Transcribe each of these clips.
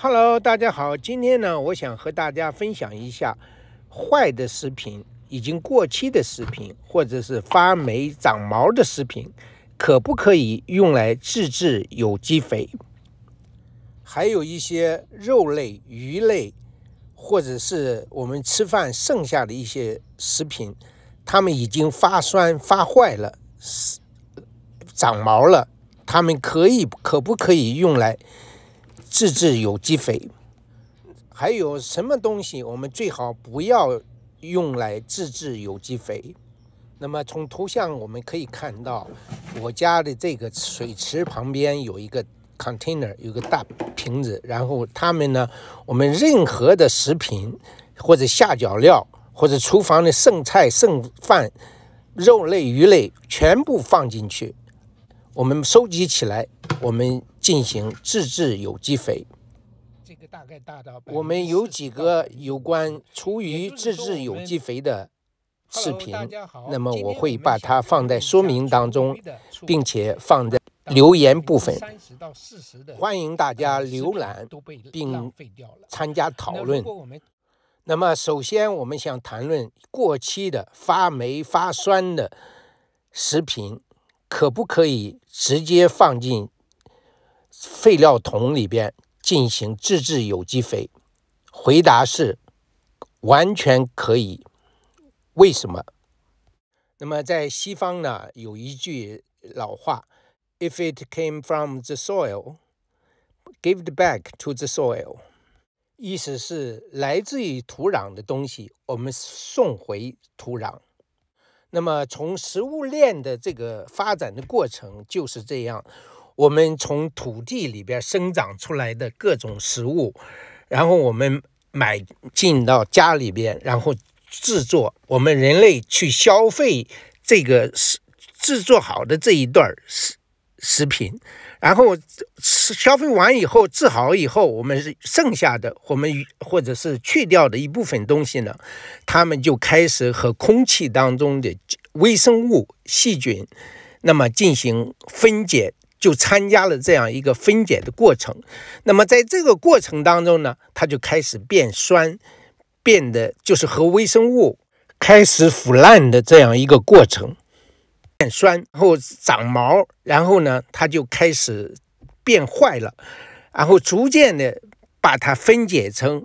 Hello，大家好，今天呢，我想和大家分享一下坏的食品、已经过期的食品，或者是发霉长毛的食品，可不可以用来自制有机肥？还有一些肉类、鱼类，或者是我们吃饭剩下的一些食品，它们已经发酸、发坏了、长毛了，它们可以可不可以用来？自制有机肥，还有什么东西我们最好不要用来自制有机肥？那么从图像我们可以看到，我家的这个水池旁边有一个 container，有个大瓶子，然后它们呢，我们任何的食品或者下脚料或者厨房的剩菜剩饭、肉类、鱼类全部放进去。我们收集起来，我们进行自制有机肥。这个大概大到。我们有几个有关厨余自制有机肥的视频，那么我会把它放在说明当中，并且放在留言部分。欢迎大家浏览，并参加讨论。那么首先，我们想谈论过期的发霉发酸的食品。可不可以直接放进废料桶里边进行自制有机肥？回答是完全可以。为什么？那么在西方呢，有一句老话：“If it came from the soil, give it back to the soil。”意思是来自于土壤的东西，我们送回土壤。那么，从食物链的这个发展的过程就是这样：我们从土地里边生长出来的各种食物，然后我们买进到家里边，然后制作我们人类去消费这个食制作好的这一段食食品。然后吃消费完以后，治好以后，我们剩下的，我们或者是去掉的一部分东西呢，它们就开始和空气当中的微生物、细菌，那么进行分解，就参加了这样一个分解的过程。那么在这个过程当中呢，它就开始变酸，变得就是和微生物开始腐烂的这样一个过程。变酸然后长毛，然后呢，它就开始变坏了，然后逐渐的把它分解成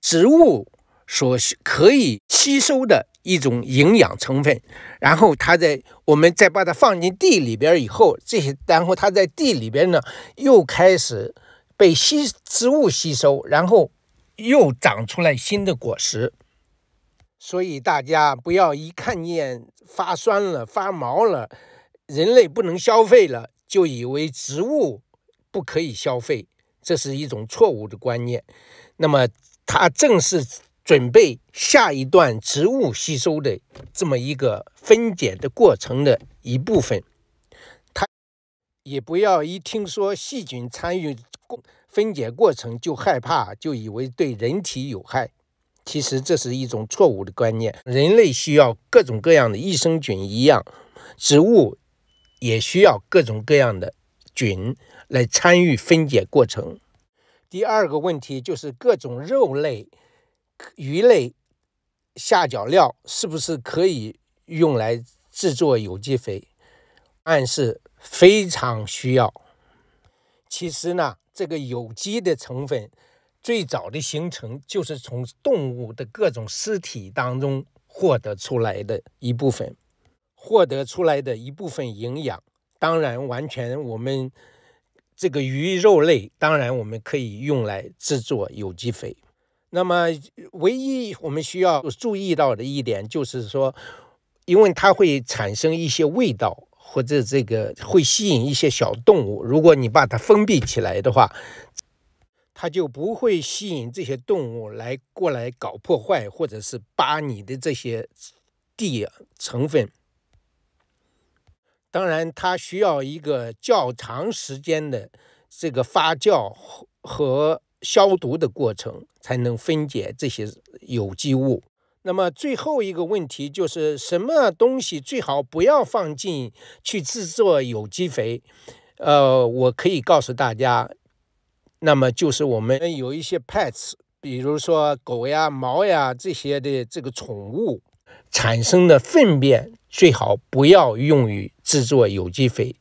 植物所可以吸收的一种营养成分，然后它在我们再把它放进地里边以后，这些然后它在地里边呢又开始被吸植物吸收，然后又长出来新的果实。所以大家不要一看见发酸了、发毛了，人类不能消费了，就以为植物不可以消费，这是一种错误的观念。那么，它正是准备下一段植物吸收的这么一个分解的过程的一部分。它也不要一听说细菌参与过分解过程就害怕，就以为对人体有害。其实这是一种错误的观念。人类需要各种各样的益生菌一样，植物也需要各种各样的菌来参与分解过程。第二个问题就是各种肉类、鱼类下脚料是不是可以用来制作有机肥？暗示非常需要。其实呢，这个有机的成分。最早的形成就是从动物的各种尸体当中获得出来的一部分，获得出来的一部分营养。当然，完全我们这个鱼肉类，当然我们可以用来制作有机肥。那么，唯一我们需要注意到的一点就是说，因为它会产生一些味道，或者这个会吸引一些小动物。如果你把它封闭起来的话，它就不会吸引这些动物来过来搞破坏，或者是扒你的这些地成分。当然，它需要一个较长时间的这个发酵和消毒的过程，才能分解这些有机物。那么最后一个问题就是，什么东西最好不要放进去制作有机肥？呃，我可以告诉大家。那么就是我们有一些 pets，比如说狗呀、猫呀这些的这个宠物产生的粪便，最好不要用于制作有机肥，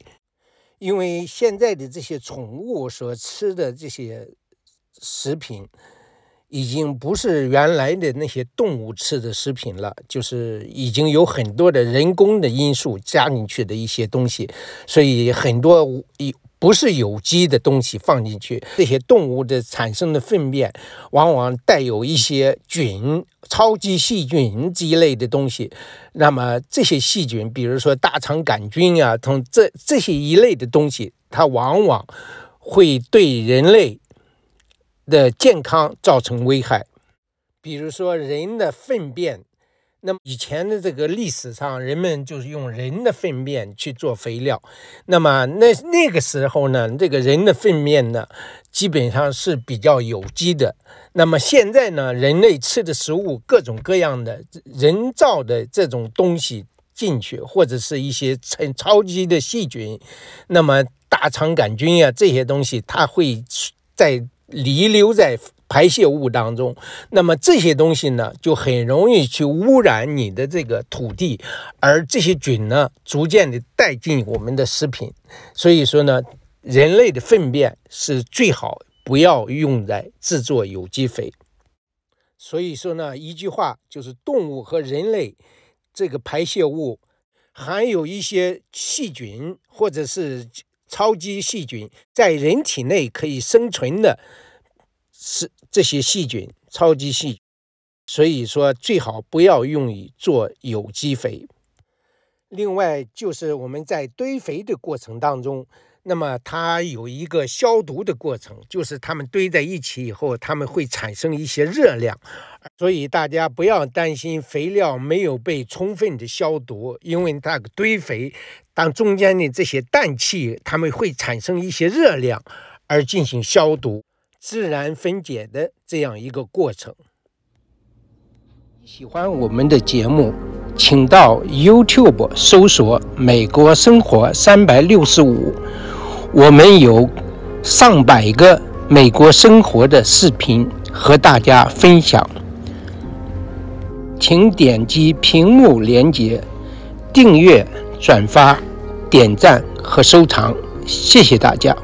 因为现在的这些宠物所吃的这些食品，已经不是原来的那些动物吃的食品了，就是已经有很多的人工的因素加进去的一些东西，所以很多有。不是有机的东西放进去，这些动物的产生的粪便往往带有一些菌、超级细菌一类的东西。那么这些细菌，比如说大肠杆菌啊，从这这些一类的东西，它往往会对人类的健康造成危害。比如说人的粪便。那么以前的这个历史上，人们就是用人的粪便去做肥料。那么那那个时候呢，这个人的粪便呢，基本上是比较有机的。那么现在呢，人类吃的食物各种各样的人造的这种东西进去，或者是一些超超级的细菌，那么大肠杆菌呀这些东西，它会在遗留在。排泄物当中，那么这些东西呢，就很容易去污染你的这个土地，而这些菌呢，逐渐的带进我们的食品。所以说呢，人类的粪便是最好不要用在制作有机肥。所以说呢，一句话就是动物和人类这个排泄物含有一些细菌或者是超级细菌，在人体内可以生存的。是这些细菌超级细，所以说最好不要用于做有机肥。另外就是我们在堆肥的过程当中，那么它有一个消毒的过程，就是它们堆在一起以后，它们会产生一些热量，所以大家不要担心肥料没有被充分的消毒，因为那个堆肥当中间的这些氮气，它们会产生一些热量而进行消毒。自然分解的这样一个过程。喜欢我们的节目，请到 YouTube 搜索“美国生活三百六十五”，我们有上百个美国生活的视频和大家分享。请点击屏幕连接，订阅、转发、点赞和收藏，谢谢大家。